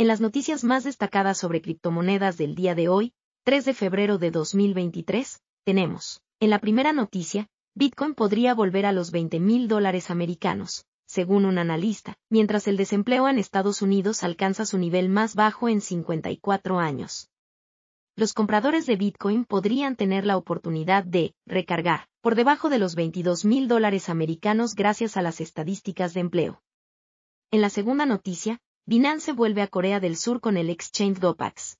En las noticias más destacadas sobre criptomonedas del día de hoy, 3 de febrero de 2023, tenemos, en la primera noticia, Bitcoin podría volver a los 20 mil dólares americanos, según un analista, mientras el desempleo en Estados Unidos alcanza su nivel más bajo en 54 años. Los compradores de Bitcoin podrían tener la oportunidad de recargar por debajo de los 22 mil dólares americanos gracias a las estadísticas de empleo. En la segunda noticia, Binance vuelve a Corea del Sur con el exchange Gopax.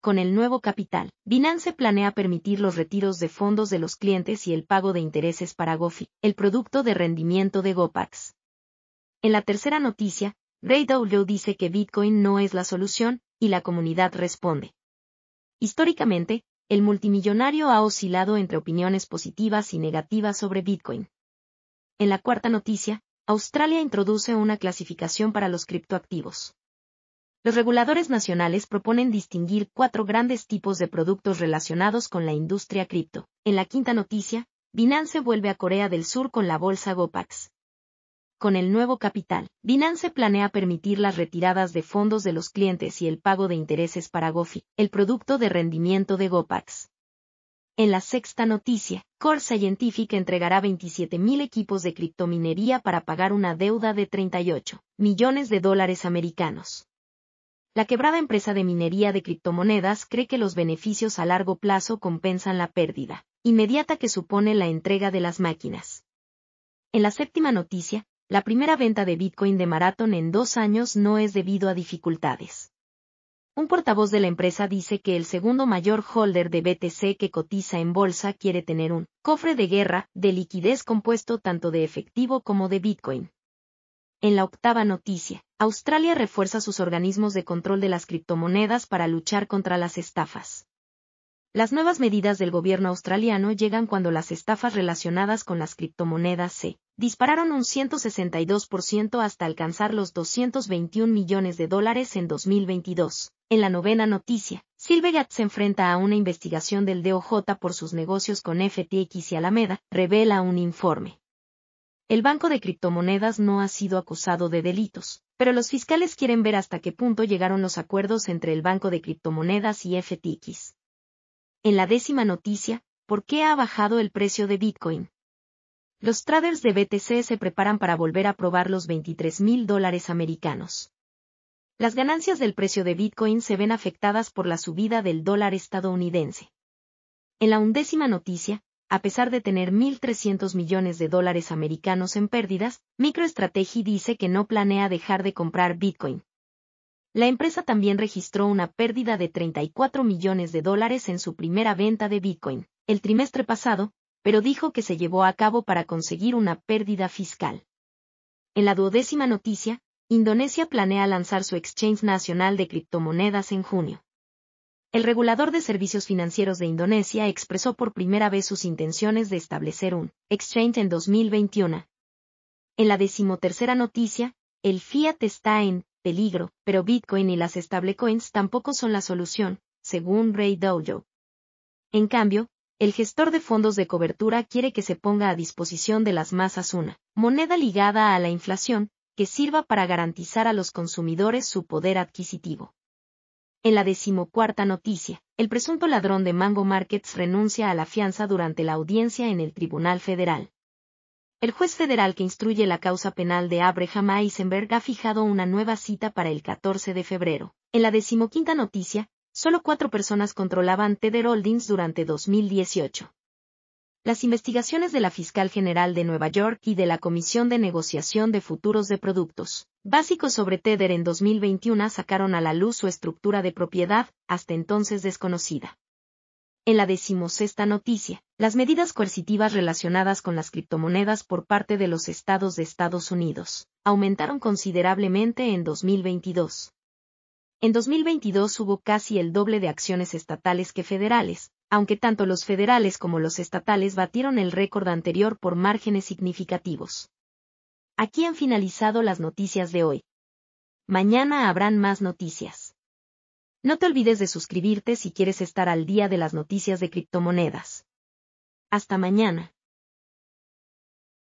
Con el nuevo capital, Binance planea permitir los retiros de fondos de los clientes y el pago de intereses para Gofi, el producto de rendimiento de Gopax. En la tercera noticia, Ray Dalio dice que Bitcoin no es la solución, y la comunidad responde. Históricamente, el multimillonario ha oscilado entre opiniones positivas y negativas sobre Bitcoin. En la cuarta noticia, Australia introduce una clasificación para los criptoactivos. Los reguladores nacionales proponen distinguir cuatro grandes tipos de productos relacionados con la industria cripto. En la quinta noticia, Binance vuelve a Corea del Sur con la bolsa Gopax. Con el nuevo capital, Binance planea permitir las retiradas de fondos de los clientes y el pago de intereses para Gofi, el producto de rendimiento de Gopax. En la sexta noticia, Core Scientific entregará 27.000 equipos de criptominería para pagar una deuda de 38 millones de dólares americanos. La quebrada empresa de minería de criptomonedas cree que los beneficios a largo plazo compensan la pérdida inmediata que supone la entrega de las máquinas. En la séptima noticia, la primera venta de Bitcoin de Marathon en dos años no es debido a dificultades un portavoz de la empresa dice que el segundo mayor holder de BTC que cotiza en bolsa quiere tener un cofre de guerra de liquidez compuesto tanto de efectivo como de Bitcoin. En la octava noticia, Australia refuerza sus organismos de control de las criptomonedas para luchar contra las estafas. Las nuevas medidas del gobierno australiano llegan cuando las estafas relacionadas con las criptomonedas se dispararon un 162% hasta alcanzar los 221 millones de dólares en 2022. En la novena noticia, Silvegat se enfrenta a una investigación del DOJ por sus negocios con FTX y Alameda, revela un informe. El banco de criptomonedas no ha sido acusado de delitos, pero los fiscales quieren ver hasta qué punto llegaron los acuerdos entre el banco de criptomonedas y FTX. En la décima noticia, ¿por qué ha bajado el precio de Bitcoin? Los traders de BTC se preparan para volver a probar los 23 mil dólares americanos. Las ganancias del precio de Bitcoin se ven afectadas por la subida del dólar estadounidense. En la undécima noticia, a pesar de tener 1.300 millones de dólares americanos en pérdidas, MicroStrategy dice que no planea dejar de comprar Bitcoin. La empresa también registró una pérdida de 34 millones de dólares en su primera venta de Bitcoin, el trimestre pasado, pero dijo que se llevó a cabo para conseguir una pérdida fiscal. En la duodécima noticia, Indonesia planea lanzar su exchange nacional de criptomonedas en junio. El regulador de servicios financieros de Indonesia expresó por primera vez sus intenciones de establecer un exchange en 2021. En la decimotercera noticia, el fiat está en peligro, pero Bitcoin y las stablecoins tampoco son la solución, según Ray Dojo. En cambio, el gestor de fondos de cobertura quiere que se ponga a disposición de las masas una moneda ligada a la inflación, que sirva para garantizar a los consumidores su poder adquisitivo. En la decimocuarta noticia, el presunto ladrón de Mango Markets renuncia a la fianza durante la audiencia en el Tribunal Federal. El juez federal que instruye la causa penal de Abraham Eisenberg ha fijado una nueva cita para el 14 de febrero. En la decimoquinta noticia, solo cuatro personas controlaban Tether Holdings durante 2018 las investigaciones de la Fiscal General de Nueva York y de la Comisión de Negociación de Futuros de Productos Básicos sobre Tether en 2021 sacaron a la luz su estructura de propiedad, hasta entonces desconocida. En la decimosexta noticia, las medidas coercitivas relacionadas con las criptomonedas por parte de los estados de Estados Unidos aumentaron considerablemente en 2022. En 2022 hubo casi el doble de acciones estatales que federales, aunque tanto los federales como los estatales batieron el récord anterior por márgenes significativos. Aquí han finalizado las noticias de hoy. Mañana habrán más noticias. No te olvides de suscribirte si quieres estar al día de las noticias de criptomonedas. Hasta mañana.